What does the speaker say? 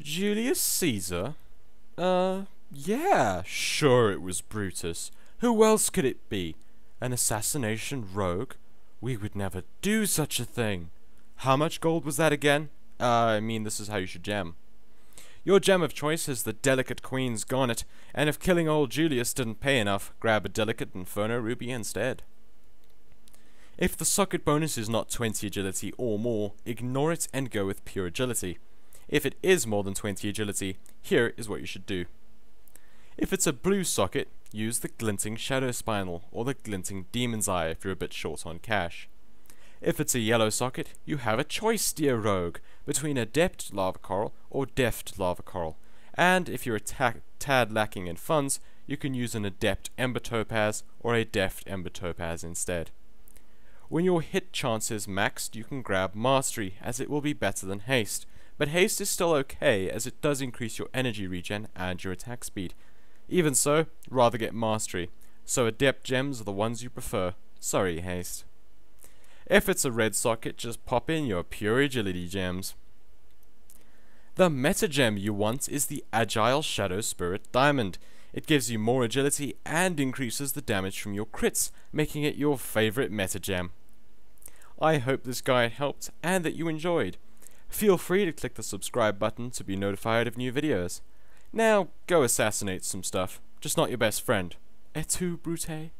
Julius Caesar? Uh, yeah, sure it was Brutus. Who else could it be? An assassination rogue? We would never do such a thing. How much gold was that again? Uh, I mean, this is how you should gem. Your gem of choice is the delicate queen's garnet, and if killing old Julius didn't pay enough, grab a delicate inferno ruby instead. If the socket bonus is not 20 agility or more, ignore it and go with pure agility. If it is more than 20 agility, here is what you should do. If it's a blue socket, use the Glinting Shadow Spinal or the Glinting Demon's Eye if you're a bit short on cash. If it's a yellow socket, you have a choice, dear rogue, between Adept Lava Coral or Deft Lava Coral, and if you're a ta tad lacking in funds, you can use an Adept Ember Topaz or a Deft Ember Topaz instead. When your hit chance is maxed, you can grab Mastery, as it will be better than Haste, but haste is still okay as it does increase your energy regen and your attack speed. Even so, rather get mastery, so adept gems are the ones you prefer. Sorry, haste. If it's a red socket, just pop in your pure agility gems. The meta gem you want is the Agile Shadow Spirit Diamond. It gives you more agility and increases the damage from your crits, making it your favorite meta gem. I hope this guide helped and that you enjoyed. Feel free to click the subscribe button to be notified of new videos. Now, go assassinate some stuff, just not your best friend. Et tu, Brute?